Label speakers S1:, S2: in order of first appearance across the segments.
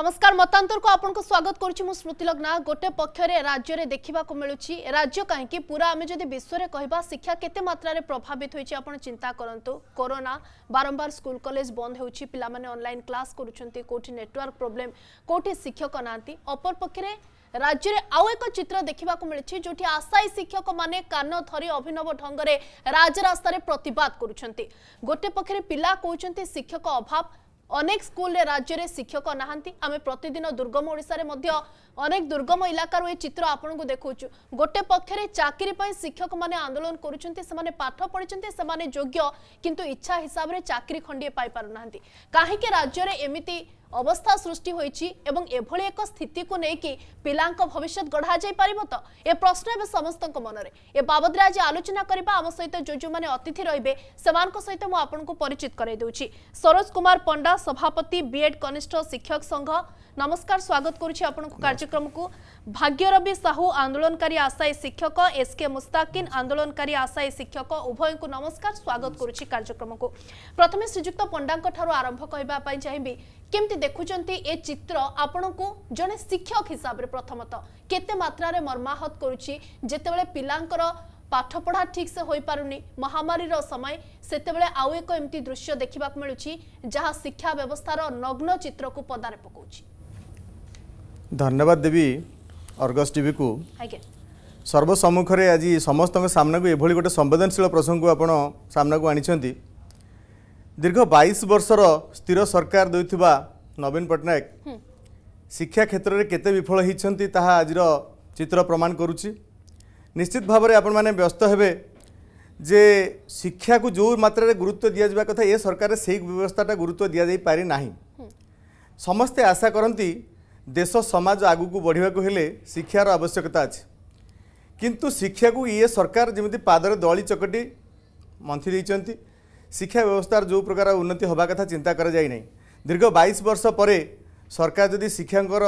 S1: নমস্কার মতান্তরক আপনার স্বাগত করছি মু স্মৃতি লগ্না গোটে পক্ষে রাজ্যের দেখা মিলুছি রাজ্য কী পুরা আমি যদি বিশ্বরে কহবা শিক্ষা কেতে মাত্রার প্রভাবিত হয়েছে আপনার চিন্তা করতু করোনা বারম্বার স্কুল কলেজ বন্ধ হচ্ছে পিলামানে অনলাইন ক্লাস করছেন কোটি নেটওয়ার্ক প্রোবলেম কোটি শিক্ষক না অপরপক্ষে রাজ্যের আউ এক চিত্র দেখা মিছে যেটি আশায়ী শিক্ষক মানে কান ধরি অভিনব ঢঙ্গরে রাজরাস্তায় প্রতবাদ করছেন গোটে পক্ষে পিলা কৌন শিক্ষক অভাব অনেক স্কুলে রাজ্যের শিক্ষক না আমি প্রতিদিন দুর্গম ওড়শার মধ্যে অনেক দুর্গম ইলাকার এই চিত্র আপনার দেখুছু গোটে পক্ষে চাকরি শিক্ষক মানে আন্দোলন করছেন সে পাঠ পড়ছেন সে যোগ্য কিন্তু ইচ্ছা হিসাবে চাকরি খণ্ডিয়ে পাইপার না কাহি রাজ্যের এমিতি ଅବସ୍ଥା ସୃଷ୍ଟି ହୋଇଛି ଏବଂ ଏଭଳି ଏକ ସ୍ଥିତିକୁ ନେଇକି ପିଲାଙ୍କ ଭବିଷ୍ୟତ ଗଢ଼ା ଯାଇପାରିବ ତ ଏ ପ୍ରଶ୍ନ ଏବେ ସମସ୍ତଙ୍କ ମନରେ ଏ ବାବଦରେ ଆଜି ଆଲୋଚନା କରିବା ଆମ ସହିତ ଯେଉଁ ଯେଉଁମାନେ ଅତିଥି ରହିବେ ସେମାନଙ୍କ ସହିତ ମୁଁ ଆପଣଙ୍କୁ ପରିଚିତ କରାଇ ଦେଉଛି ସରୋଜ କୁମାର ପଣ୍ଡା ସଭାପତି ବିଏଡ୍ କନିଷ୍ଠ ଶିକ୍ଷକ ସଂଘ ନମସ୍କାର ସ୍ୱାଗତ କରୁଛି ଆପଣଙ୍କୁ କାର୍ଯ୍ୟକ୍ରମକୁ ଭାଗ୍ୟରବି ସାହୁ ଆନ୍ଦୋଳନକାରୀ ଆଶାୟୀ ଶିକ୍ଷକ ଏସ୍ କେ ମୁସ୍ତାକିନ୍ ଆନ୍ଦୋଳନକାରୀ ଆଶାୟୀ ଶିକ୍ଷକ ଉଭୟଙ୍କୁ ନମସ୍କାର ସ୍ୱାଗତ କରୁଛି କାର୍ଯ୍ୟକ୍ରମକୁ ପ୍ରଥମେ ଶ୍ରୀଯୁକ୍ତ ପଣ୍ଡାଙ୍କ ଠାରୁ ଆରମ୍ଭ କରିବା ପାଇଁ ଚାହିଁବି କେମିତି ଦେଖୁଛନ୍ତି ଏ ଚିତ୍ର ଆପଣଙ୍କୁ ଜଣେ ଶିକ୍ଷକ ହିସାବରେ ପ୍ରଥମତଃ କେତେ ମାତ୍ରାରେ ମର୍ମାହତ କରୁଛି ଯେତେବେଳେ ପିଲାଙ୍କର ପାଠପଢ଼ା ଠିକ୍ସେ ହୋଇପାରୁନି ମହାମାରୀର ସମୟ ସେତେବେଳେ ଆଉ ଏକ ଏମିତି ଦୃଶ୍ୟ ଦେଖିବାକୁ ମିଳୁଛି ଯାହା ଶିକ୍ଷା ବ୍ୟବସ୍ଥାର ନଗ୍ନ ଚିତ୍ରକୁ ପଦାରେ ପକାଉଛି
S2: ଧନ୍ୟବାଦ ଦେବୀ ଅର୍ଗସ୍ ଟିଭିକୁ ଆଜ୍ଞା ସର୍ବସମ୍ମୁଖରେ ଆଜି ସମସ୍ତଙ୍କ ସାମ୍ନାକୁ ଏଭଳି ଗୋଟେ ସମ୍ବେଦନଶୀଳ ପ୍ରସଙ୍ଗକୁ ଆପଣ ସାମ୍ନାକୁ ଆଣିଛନ୍ତି ଦୀର୍ଘ ବାଇଶ ବର୍ଷର ସ୍ଥିର ସରକାର ଦେଉଥିବା ନବୀନ ପଟ୍ଟନାୟକ ଶିକ୍ଷା କ୍ଷେତ୍ରରେ କେତେ ବିଫଳ ହୋଇଛନ୍ତି ତାହା ଆଜିର ଚିତ୍ର ପ୍ରମାଣ କରୁଛି ନିଶ୍ଚିତ ଭାବରେ ଆପଣମାନେ ବ୍ୟସ୍ତ ହେବେ ଯେ ଶିକ୍ଷାକୁ ଯେଉଁ ମାତ୍ରାରେ ଗୁରୁତ୍ୱ ଦିଆଯିବା କଥା ଏ ସରକାରରେ ସେହି ବ୍ୟବସ୍ଥାଟା ଗୁରୁତ୍ୱ ଦିଆଯାଇପାରି ନାହିଁ ସମସ୍ତେ ଆଶା କରନ୍ତି ଦେଶ ସମାଜ ଆଗକୁ ବଢ଼ିବାକୁ ହେଲେ ଶିକ୍ଷାର ଆବଶ୍ୟକତା ଅଛି କିନ୍ତୁ ଶିକ୍ଷାକୁ ଇଏ ସରକାର ଯେମିତି ପାଦରେ ଦଳି ଚକଟି ମନ୍ଥି ଦେଇଛନ୍ତି শিক্ষা ব্যবস্থার যে প্রকার উন্নতি হওয়া কথা চিন্তা করা যাই না দীর্ঘ বাইশ বর্ষ পরে সরকার যদি শিক্ষাঙ্কর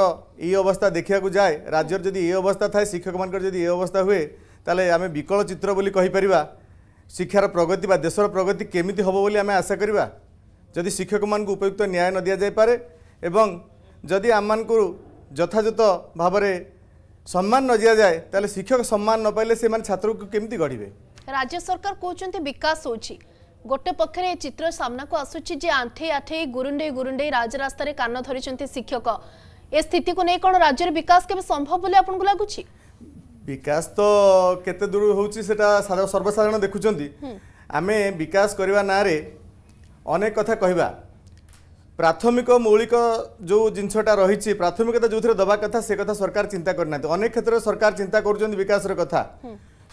S2: এই অবস্থা দেখা যায় রাজ্যর যদি এই অবস্থা থাকে শিক্ষক মানকর যদি এই অবস্থা হুয়ে তাহলে আমি বিকল চিত্র বলে কহিপারিবা শিক্ষার প্রগতি বা দেশর প্রগতি কেমিতি হব বলে আমি আশা করিবা যদি শিক্ষক মানুষ উপযুক্ত ন্যায় ন দিয়া যাইপারে এবং যদি আমানকু যথাযথ ভাবে সম্মান ন দিয়া যায় তাহলে শিক্ষক সম্মান ন পাইলে সে ছাত্রকে কেমিতি গড়িবে
S1: রাজ্য সরকার কৌঁচ বিকাশ হচ্ছে ଗୋଟେ ପକ୍ଷରେ ଏ ଚିତ୍ର ସାମ୍ନାକୁ ଆସୁଛି ଯେ ଆଣ୍ଠେଇ ଆଣ୍ଠେଇ ଗୁରୁଣ୍ଡେଇ ଗୁରୁଣ୍ଡେଇ ରାଜରାସ୍ତାରେ କାନ ଧରିଛନ୍ତି ଶିକ୍ଷକ ଏ ସ୍ଥିତିକୁ ନେଇ କ'ଣ ରାଜ୍ୟର ବିକାଶ କେବେ ସମ୍ଭବ ବୋଲି ଆପଣଙ୍କୁ ଲାଗୁଛି
S2: ବିକାଶ ତ କେତେ ଦୂର ହେଉଛି ସେଟା ସର୍ବସାଧାରଣ ଦେଖୁଛନ୍ତି ଆମେ ବିକାଶ କରିବା ନାଁରେ ଅନେକ କଥା କହିବା ପ୍ରାଥମିକ ମୌଳିକ ଯେଉଁ ଜିନିଷଟା ରହିଛି ପ୍ରାଥମିକତା ଯେଉଁଥିରେ ଦେବା କଥା ସେ କଥା ସରକାର ଚିନ୍ତା କରିନାହାନ୍ତି ଅନେକ କ୍ଷେତ୍ରରେ ସରକାର ଚିନ୍ତା କରୁଛନ୍ତି ବିକାଶର କଥା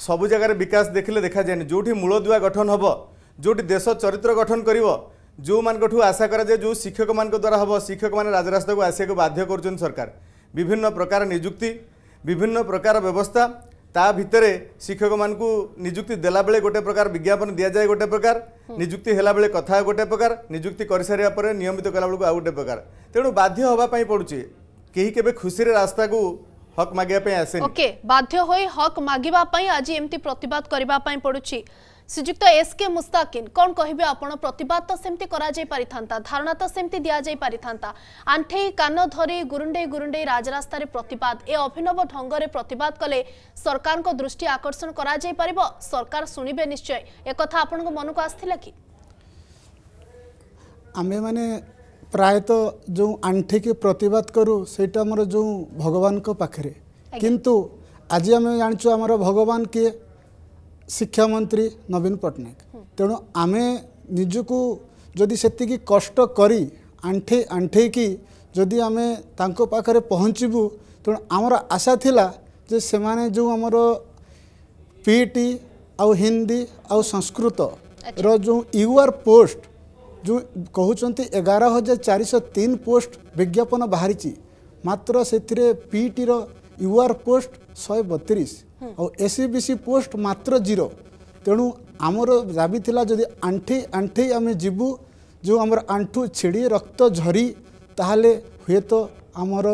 S2: ସବୁ ଜାଗାରେ ବିକାଶ ଦେଖିଲେ ଦେଖାଯାଏନି ଯେଉଁଠି ମୂଳଦୁଆ ଗଠନ ହେବ ଯେଉଁଠି ଦେଶ ଚରିତ୍ର ଗଠନ କରିବ ଯେଉଁମାନଙ୍କଠୁ ଆଶା କରାଯାଏ ଯେଉଁ ଶିକ୍ଷକମାନଙ୍କ ଦ୍ୱାରା ହେବ ଶିକ୍ଷକମାନେ ରାଜରାସ୍ତାକୁ ଆସିବାକୁ ବାଧ୍ୟ କରୁଛନ୍ତି ସରକାର ବିଭିନ୍ନ ପ୍ରକାର ନିଯୁକ୍ତି ବିଭିନ୍ନ ପ୍ରକାର ବ୍ୟବସ୍ଥା ତା ଭିତରେ ଶିକ୍ଷକମାନଙ୍କୁ ନିଯୁକ୍ତି ଦେଲାବେଳେ ଗୋଟେ ପ୍ରକାର ବିଜ୍ଞାପନ ଦିଆଯାଏ ଗୋଟେ ପ୍ରକାର ନିଯୁକ୍ତି ହେଲାବେଳେ କଥା ଗୋଟେ ପ୍ରକାର ନିଯୁକ୍ତି କରିସାରିବା ପରେ ନିୟମିତ କଲାବେଳକୁ ଆଉ ଗୋଟେ ପ୍ରକାର ତେଣୁ ବାଧ୍ୟ ହେବା ପାଇଁ ପଡ଼ୁଛି କେହି କେବେ ଖୁସିରେ ରାସ୍ତାକୁ হক মাগিবা পাই আসেনি
S1: ওকে বাধ্য হয়ে হক মাগিবা পাই আজি এমতি প্রতিবাদ করিবা পাই পড়ুছি ଶ୍ରୀଯୁକ୍ତ ଏସ୍ କେ ମୁସ୍ତାକିନ୍ କ'ଣ କହିବେ ଆପଣ ପ୍ରତିବାଦ ତ ସେମିତି କରାଯାଇ ପାରିଥାନ୍ତା ଧାରଣା ତ ସେମିତି ଦିଆଯାଇ ପାରିଥାନ୍ତା ଆଣ୍ଠେଇ କାନ ଧରି ଗୁରୁଣ୍ଡେଇ ଗୁରୁଣ୍ଡେଇ ରାଜରାସ୍ତାରେ ପ୍ରତିବାଦ ଏ ଅଭିନବ ଢଙ୍ଗରେ ପ୍ରତିବାଦ କଲେ ସରକାରଙ୍କ ଦୃଷ୍ଟି ଆକର୍ଷଣ କରାଯାଇ ପାରିବ ସରକାର ଶୁଣିବେ ନିଶ୍ଚୟ ଏକଥା ଆପଣଙ୍କ ମନକୁ ଆସିଥିଲା କି
S3: ଆମେମାନେ ପ୍ରାୟତଃ ଯେଉଁ ଆଣ୍ଠିକି ପ୍ରତିବାଦ କରୁ ସେଇଟା ଆମର ଯେଉଁ ଭଗବାନଙ୍କ ପାଖରେ କିନ୍ତୁ ଆଜି ଆମେ ଜାଣିଛୁ ଆମର ଭଗବାନ କିଏ ଶିକ୍ଷାମନ୍ତ୍ରୀ ନବୀନ ପଟ୍ଟନାୟକ ତେଣୁ ଆମେ ନିଜକୁ ଯଦି ସେତିକି କଷ୍ଟ କରି ଆଣ୍ଠେଇ ଆଣ୍ଠେଇକି ଯଦି ଆମେ ତାଙ୍କ ପାଖରେ ପହଞ୍ଚିବୁ ତେଣୁ ଆମର ଆଶା ଥିଲା ଯେ ସେମାନେ ଯେଉଁ ଆମର ପିଇଟି ଆଉ ହିନ୍ଦୀ ଆଉ ସଂସ୍କୃତର ଯେଉଁ ୟୁ ଆର୍ ପୋଷ୍ଟ ଯେଉଁ କହୁଛନ୍ତି ଏଗାର ହଜାର ଚାରିଶହ ତିନି ପୋଷ୍ଟ ବିଜ୍ଞାପନ ବାହାରିଛି ମାତ୍ର ସେଥିରେ ପିଇଟିର ୟୁ ଆର୍ ପୋଷ୍ଟ ଶହେ ବତିରିଶ ଆଉ S C B C post ମାତ୍ର ଜିରୋ ତେଣୁ ଆମର ଦାବି ଥିଲା ଯଦି ଆଣ୍ଠେଇ ଆଣ୍ଠେଇ ଆମେ ଯିବୁ ଯେଉଁ ଆମର ଆଣ୍ଠୁ ଛିଡ଼ି ରକ୍ତ ଝରି ତାହେଲେ ହୁଏତ ଆମର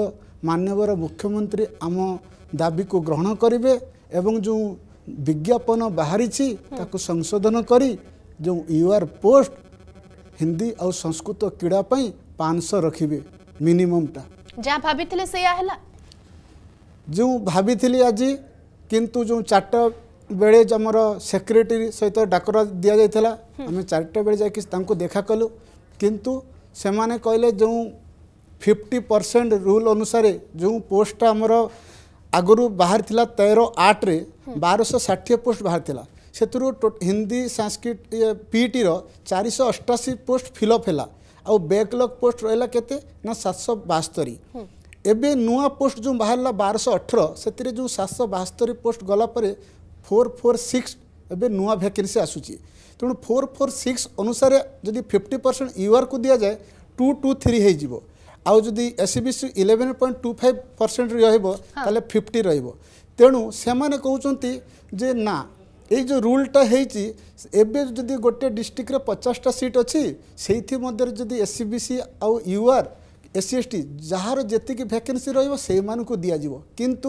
S3: ମାନ୍ୟବର ମୁଖ୍ୟମନ୍ତ୍ରୀ ଆମ ଦାବିକୁ ଗ୍ରହଣ କରିବେ ଏବଂ ଯେଉଁ ବିଜ୍ଞାପନ ବାହାରିଛି ତାକୁ ସଂଶୋଧନ କରି ଯେଉଁ ୟୁ ଆର୍ ପୋଷ୍ଟ ହିନ୍ଦୀ ଆଉ ସଂସ୍କୃତ କ୍ରୀଡ଼ା ପାଇଁ ପାଞ୍ଚଶହ ରଖିବେ ମିନିମମଟା
S1: ଯାହା ଭାବିଥିଲେ ସେଇଆ ହେଲା
S3: ଯେଉଁ ଭାବିଥିଲି ଆଜି କିନ୍ତୁ ଯେଉଁ ଚାରିଟା ବେଳେ ଆମର ସେକ୍ରେଟେରୀ ସହିତ ଡାକରା ଦିଆଯାଇଥିଲା ଆମେ ଚାରିଟା ବେଳେ ଯାଇକି ତାଙ୍କୁ ଦେଖା କଲୁ କିନ୍ତୁ ସେମାନେ କହିଲେ ଯେଉଁ ଫିଫ୍ଟି ପରସେଣ୍ଟ ରୁଲ୍ ଅନୁସାରେ ଯେଉଁ ପୋଷ୍ଟଟା ଆମର ଆଗରୁ ବାହାରିଥିଲା ତେର ଆଠରେ ବାରଶହ ଷାଠିଏ ପୋଷ୍ଟ ବାହାରିଥିଲା ସେଥିରୁ ହିନ୍ଦୀ ସାଂସ୍କ୍ରିଟ ପିଇଟିର ଚାରିଶହ ଅଷ୍ଟାଅଶୀ ପୋଷ୍ଟ ଫିଲଅପ୍ ହେଲା ଆଉ ବ୍ୟାକ୍ଲଗ୍ ପୋଷ୍ଟ ରହିଲା କେତେ ନା ସାତଶହ ବାସ୍ତରୀ ଏବେ ନୂଆ ପୋଷ୍ଟ ଯେଉଁ ବାହାରିଲା ବାରଶହ ଅଠର ସେଥିରେ ଯେଉଁ ସାତଶହ ବାସ୍ତରୀ ପୋଷ୍ଟ ଗଲା ପରେ ଫୋର୍ ଫୋର୍ ସିକ୍ସ ଏବେ ନୂଆ ଭ୍ୟାକେନ୍ସି ଆସୁଛି ତେଣୁ ଫୋର୍ ଫୋର୍ ସିକ୍ସ ଅନୁସାରେ ଯଦି ଫିଫ୍ଟି ପରସେଣ୍ଟ ୟୁଆର୍କୁ ଦିଆଯାଏ ଟୁ ଟୁ ଥ୍ରୀ ହେଇଯିବ ଆଉ ଯଦି S C B C eleven point two five percent ରହିବ ତାହେଲେ ଫିଫ୍ଟି ରହିବ ତେଣୁ ସେମାନେ କହୁଛନ୍ତି ଯେ ନା ଏଇ ଯେଉଁ ରୁଲ୍ଟା ହେଇଛି ଏବେ ଯଦି ଗୋଟେ ଡିଷ୍ଟ୍ରିକ୍ଟରେ ପଚାଶଟା ସିଟ୍ ଅଛି ସେଇଥି ମଧ୍ୟରେ ଯଦି ଏସ୍ ସି ବି ସି ଆଉ UR S C S T যার যেত ভ্যাকেন্সি রহব সেই মানুষ দিয়াযিব কিন্তু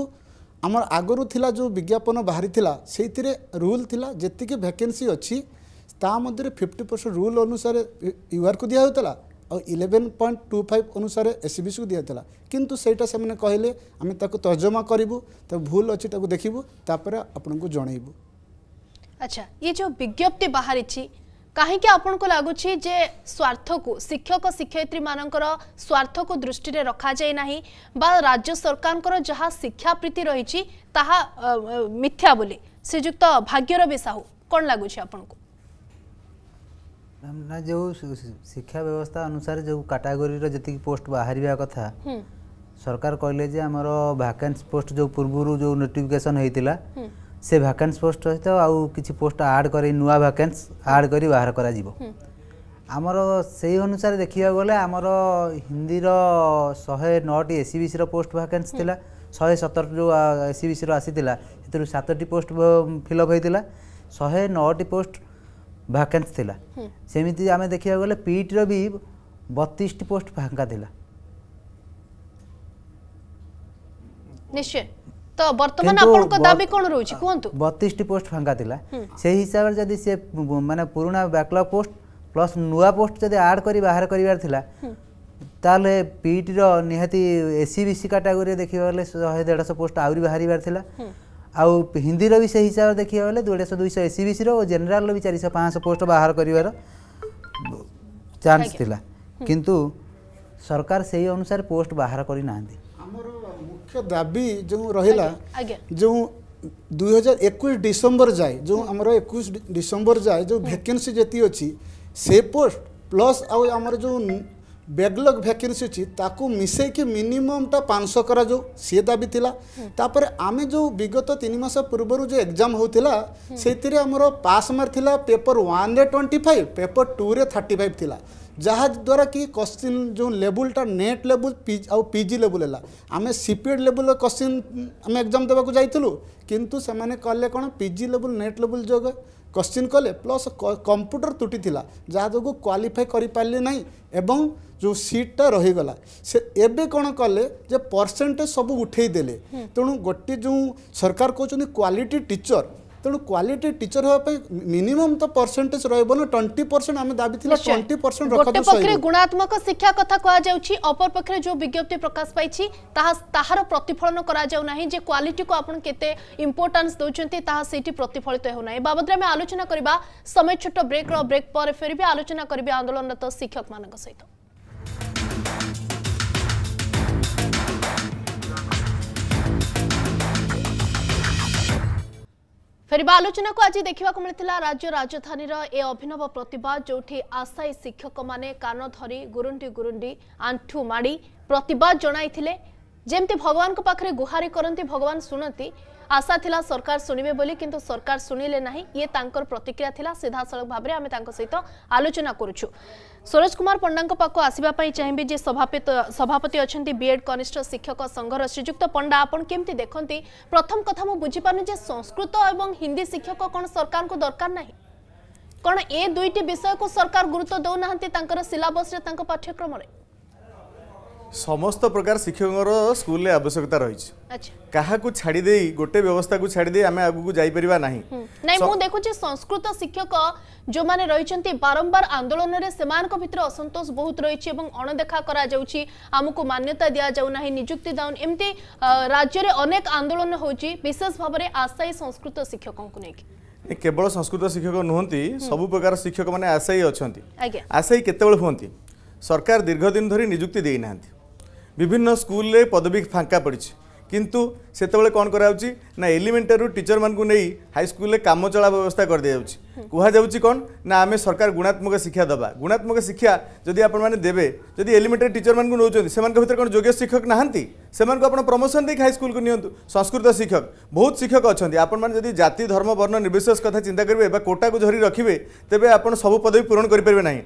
S3: আমার আগর লা যে বিজ্ঞাপন বাহারি সেইতিরে রুল লা যেত ভ্যাকেন্সি অছি তা মধ্যে ফিফটি পরসেন্ট রুল অনুসারে ইউআরকু দিয়া হয়েছিল ଆଉ ଇଲେଭେନ୍ ପଏଣ୍ଟ ଟୁ ଫାଇଭ୍ ଅନୁସାରେ ଏସ୍ସିବିସିକୁ ଦିଆଯାଇଥିଲା କିନ୍ତୁ ସେଇଟା ସେମାନେ କହିଲେ ଆମେ ତାକୁ ତର୍ଜମା କରିବୁ ତାକୁ ଭୁଲ ଅଛି ତାକୁ ଦେଖିବୁ ତାପରେ ଆପଣଙ୍କୁ ଜଣେଇବୁ
S1: ଆଚ୍ଛା ଇଏ ଯେଉଁ ବିଜ୍ଞପ୍ତି ବାହାରିଛି କାହିଁକି ଆପଣଙ୍କୁ ଲାଗୁଛି ଯେ ସ୍ୱାର୍ଥକୁ ଶିକ୍ଷକ ଶିକ୍ଷୟିତ୍ରୀମାନଙ୍କର ସ୍ୱାର୍ଥକୁ ଦୃଷ୍ଟିରେ ରଖାଯାଇ ନାହିଁ ବା ରାଜ୍ୟ ସରକାରଙ୍କର ଯାହା ଶିକ୍ଷାପ୍ରୀତି ରହିଛି ତାହା ମିଥ୍ୟା ବୋଲି ଶ୍ରୀଯୁକ୍ତ ଭାଗ୍ୟରବି ସାହୁ କ'ଣ ଲାଗୁଛି ଆପଣଙ୍କୁ
S4: ନା ଯେଉଁ ଶିକ୍ଷା ବ୍ୟବସ୍ଥା ଅନୁସାରେ ଯେଉଁ କାଟାଗୋରୀର ଯେତିକି ପୋଷ୍ଟ ବାହାରିବା କଥା ସରକାର କହିଲେ ଯେ ଆମର ଭାକାନ୍ସି ପୋଷ୍ଟ ଯେଉଁ ପୂର୍ବରୁ ଯେଉଁ ନୋଟିଫିକେସନ୍ ହେଇଥିଲା ସେ ଭ୍ୟାକେନ୍ସି ପୋଷ୍ଟ ସହିତ ଆଉ କିଛି ପୋଷ୍ଟ ଆଡ଼୍ କରି ନୂଆ ଭ୍ୟାକେନ୍ସି ଆଡ଼୍ କରି ବାହାର କରାଯିବ ଆମର ସେଇ ଅନୁସାରେ ଦେଖିବାକୁ ଗଲେ ଆମର ହିନ୍ଦୀର ଶହେ ନଅଟି ଏସ୍ ସି ବି ସିର ପୋଷ୍ଟ ଭ୍ୟାକେନ୍ସି ଥିଲା ଶହେ ସତରଟି ଯେଉଁ ଏସ୍ ସି ବି ସିର ଆସିଥିଲା ସେଥିରୁ ସାତଟି ପୋଷ୍ଟ ଫିଲଅପ୍ ହୋଇଥିଲା ଶହେ ନଅଟି ପୋଷ୍ଟ ଭ୍ୟାକେନ୍ସି ଥିଲା ସେମିତି ଆମେ ଦେଖିବାକୁ ଗଲେ ପିଇଟିର e ବି ବତିଶଟି ପୋଷ୍ଟ ଫାଙ୍କା ଥିଲା
S1: ତ ବର୍ତ୍ତମାନ ଆପଣଙ୍କ ଦାବି କ'ଣ ରହୁଛି କୁହନ୍ତୁ
S4: ବତିଶଟି ପୋଷ୍ଟ ଫାଙ୍କା ଥିଲା ସେହି ହିସାବରେ ଯଦି ସେ ମାନେ ପୁରୁଣା ବ୍ୟାକ୍ଲଗ୍ ପୋଷ୍ଟ ପ୍ଲସ୍ ନୂଆ ପୋଷ୍ଟ ଯଦି ଆଡ୍ କରି ବାହାର କରିବାର ଥିଲା ତାହେଲେ ପିଇଟିର e ନିହାତି ଏସି ବି ସି କାଟାଗୋରିରେ ଦେଖିବାକୁ ହେଲେ ଶହେ ଦେଢ଼ଶହ ପୋଷ୍ଟ ଆହୁରି ବାହାରିବାର ଥିଲା ଆଉ ହିନ୍ଦୀର ବି ସେହି ହିସାବରେ ଦେଖିବାକୁ ହେଲେ ଦେଢ଼ଶହ ଦୁଇଶହ ଏସି ବି ସିର ଓ ଜେନେରାଲର ବି ଚାରିଶହ ପାଞ୍ଚଶହ ପୋଷ୍ଟ ବାହାର କରିବାର ଚାନ୍ସ ଥିଲା କିନ୍ତୁ ସରକାର ସେହି ଅନୁସାରେ ପୋଷ୍ଟ ବାହାର କରିନାହାନ୍ତି ମୁଖ୍ୟ ଦାବି ଯେଉଁ ରହିଲା ଯେଉଁ ଦୁଇ ହଜାର ଏକୋଇଶ
S3: ଡିସେମ୍ବର ଯାଏ ଯେଉଁ ଆମର ଏକୋଇଶ ଡିସେମ୍ବର ଯାଏ ଯେଉଁ ଭେକେନ୍ସି ଯେତିକି ଅଛି ସେ ପୋଷ୍ଟ ପ୍ଲସ୍ ଆଉ ଆମର ଯେଉଁ ବ୍ୟାକଲଗ୍ ଭ୍ୟାକେନ୍ସି ଅଛି ତାକୁ ମିଶାଇକି ମିନିମମ୍ଟା ପାଞ୍ଚଶହ କରାଯାଉ ସିଏ ଦାବି ଥିଲା ତାପରେ ଆମେ ଯେଉଁ ବିଗତ ତିନି ମାସ ପୂର୍ବରୁ ଯେଉଁ ଏକ୍ଜାମ୍ ହେଉଥିଲା ସେଇଥିରେ ଆମର ପାସ୍ ମାର୍କ ଥିଲା ପେପର୍ ୱାନ୍ରେ ଟ୍ୱେଣ୍ଟି ଫାଇଭ୍ ପେପର୍ ଟୁରେ ଥାର୍ଟି ଫାଇଭ୍ ଥିଲା ଯାହାଦ୍ୱାରା କି କୋଶ୍ଚିନ୍ ଯେଉଁ ଲେବୁଲ୍ଟା ନେଟ୍ ଲେବୁଲ୍ ଆଉ ପି ଜି ଲେବୁଲ୍ ହେଲା ଆମେ ସି ପି ଏଡ଼୍ ଲେବୁଲ୍ର କୋଶ୍ଚିନ୍ ଆମେ ଏକ୍ଜାମ୍ ଦେବାକୁ ଯାଇଥିଲୁ କିନ୍ତୁ ସେମାନେ କଲେ କ'ଣ ପି ଜି ଲେବୁଲ୍ ନେଟ୍ ଲେବୁଲ୍ ଯୋଗୁଁ କୋଶ୍ଚିନ୍ କଲେ ପ୍ଲସ୍ କମ୍ପ୍ୟୁଟର ତ୍ରୁଟି ଥିଲା ଯାହା ଯୋଗୁଁ କ୍ୱାଲିଫାଏ କରିପାରିଲେ ନାହିଁ ଏବଂ ଯେଉଁ ସିଟ୍ଟା ରହିଗଲା ସେ ଏବେ କ'ଣ କଲେ ଯେ ପରସେଣ୍ଟେଜ୍ ସବୁ ଉଠେଇ ଦେଲେ ତେଣୁ ଗୋଟିଏ ଯେଉଁ ସରକାର କହୁଛନ୍ତି କ୍ୱାଲିଟି ଟିଚର ତେଣୁ କ୍ୱାଲିଟି ଟିଚର ହେବା ପାଇଁ ମିନିମମ୍ ତ ପରସେଣ୍ଟେଜ ରହିବ ନା ଟ୍ୱେଣ୍ଟି ପରସେଣ୍ଟ ଆମେ ଦାବି ଥିଲା ଟ୍ୱେଣ୍ଟି ପରସେଣ୍ଟ ଗୋଟେ ପକ୍ଷରେ
S1: ଗୁଣାତ୍ମକ ଶିକ୍ଷା କଥା କୁହାଯାଉଛି ଅପର ପକ୍ଷରେ ଯେଉଁ ବିଜ୍ଞପ୍ତି ପ୍ରକାଶ ପାଇଛି ତାହା ତାହାର ପ୍ରତିଫଳନ କରାଯାଉ ନାହିଁ ଯେ କ୍ୱାଲିଟିକୁ ଆପଣ କେତେ ଇମ୍ପୋର୍ଟାନ୍ସ ଦେଉଛନ୍ତି ତାହା ସେଇଠି ପ୍ରତିଫଳିତ ହେଉନାହିଁ ବାବଦରେ ଆମେ ଆଲୋଚନା କରିବା ସମୟ ଛୋଟ ବ୍ରେକ୍ର ବ୍ରେକ୍ ପରେ ଫେରିବି ଆଲୋଚନା କରିବି ଆନ୍ଦୋଳନରତ ଶିକ୍ଷକମାନଙ୍କ ସହିତ ফেরবা আলোচনাকু আজি দেখা মিলিলা রাজ্য রাজধানীর এ অভিনব প্রতবাদ যেটি আশায়ী শিক্ষক মানে কান ধরি গুরুণ্ডি গুরুণ্ডি আঁঠু মাড়ি প্রতবাদ জনাইলে যেমি ভগবান পাখে গুহারি করতে ভগবান শুণতি আশা লা সরকার শুণবে বলে কিন্তু সরকার শুণিলে না ইয়ে তাঁর প্রতিক্রিয়া লা সিধাসলখ ভাবে আমি তাঁর সহ আলোচনা করছু সরোজ কুমার পণ্ডা পাখ আসবা চাইবি যে সভাপতি অনেক বিএড কনিষ্ঠ শিক্ষক সংঘর শ্রীযুক্ত পণ্ডা আপনার কেমি দেখতে প্রথম কথা মু বুঝিপারু যে সংস্কৃত এবং হিন্দি শিক্ষক কোণ সরকার দরকার না কোণ এ দুইটি বিষয়ক সরকার গুরুত্ব দেউ না সিলাবসে পাঠ্যক্রমে
S2: সমস্ত প্রকার শিক্ষকর স্কুলে আবশ্যকতা রয়েছে কাহাকু ছাড়ি দেই গোটে ব্যবস্থাকু ছাড়ি দেই আমি আগুকু যাই পারিবা নাহি
S1: নাই মু দেখুছি সংস্কৃত শিক্ষক जो माने रहिचंती बारंबार आंदोलन रे भितर असंतोष बहुत रही अणदेखा करा मान्यता दिया जाउ नाही नियुक्ति एमती राज्य में अनेक आंदोलन होछि भाव रे आशायी संस्कृत शिक्षक को नेकी
S2: केवल संस्कृत शिक्षक नुहंती सब प्रकार शिक्षक माने आशायी अछंती आशायी केते बेल सरकार दीर्घ दिन धरि नियुक्ति देई ବିଭିନ୍ନ ସ୍କୁଲରେ ପଦବୀ ଫାଙ୍କା ପଡ଼ିଛି କିନ୍ତୁ ସେତେବେଳେ କ'ଣ କରାଯାଉଛି ନା ଏଲିମେଣ୍ଟାରୀରୁ ଟିଚରମାନଙ୍କୁ ନେଇ ହାଇସ୍କୁଲରେ କାମ ଚଳା ବ୍ୟବସ୍ଥା କରିଦିଆଯାଉଛି କୁହାଯାଉଛି କ'ଣ ନା ଆମେ ସରକାର ଗୁଣାତ୍ମକ ଶିକ୍ଷା ଦେବା ଗୁଣାତ୍ମକ ଶିକ୍ଷା ଯଦି ଆପଣମାନେ ଦେବେ ଯଦି ଏଲିମେଣ୍ଟାରୀ ଟିଚରମାନଙ୍କୁ ନେଉଛନ୍ତି ସେମାନଙ୍କ ଭିତରେ କ'ଣ ଯୋଗ୍ୟ ଶିକ୍ଷକ ନାହାନ୍ତି ସେମାନଙ୍କୁ ଆପଣ ପ୍ରମୋସନ୍ ଦେଇକି ହାଇସ୍କୁଲକୁ ନିଅନ୍ତୁ ସଂସ୍କୃତ ଶିକ୍ଷକ ବହୁତ ଶିକ୍ଷକ ଅଛନ୍ତି ଆପଣମାନେ ଯଦି ଜାତି ଧର୍ମ ବର୍ଣ୍ଣ ନିର୍ବିଶେଷ କଥା ଚିନ୍ତା କରିବେ ବା କୋଟାକୁ ଧରି ରଖିବେ ତେବେ ଆପଣ ସବୁ ପଦବୀ ପୂରଣ କରିପାରିବେ ନାହିଁ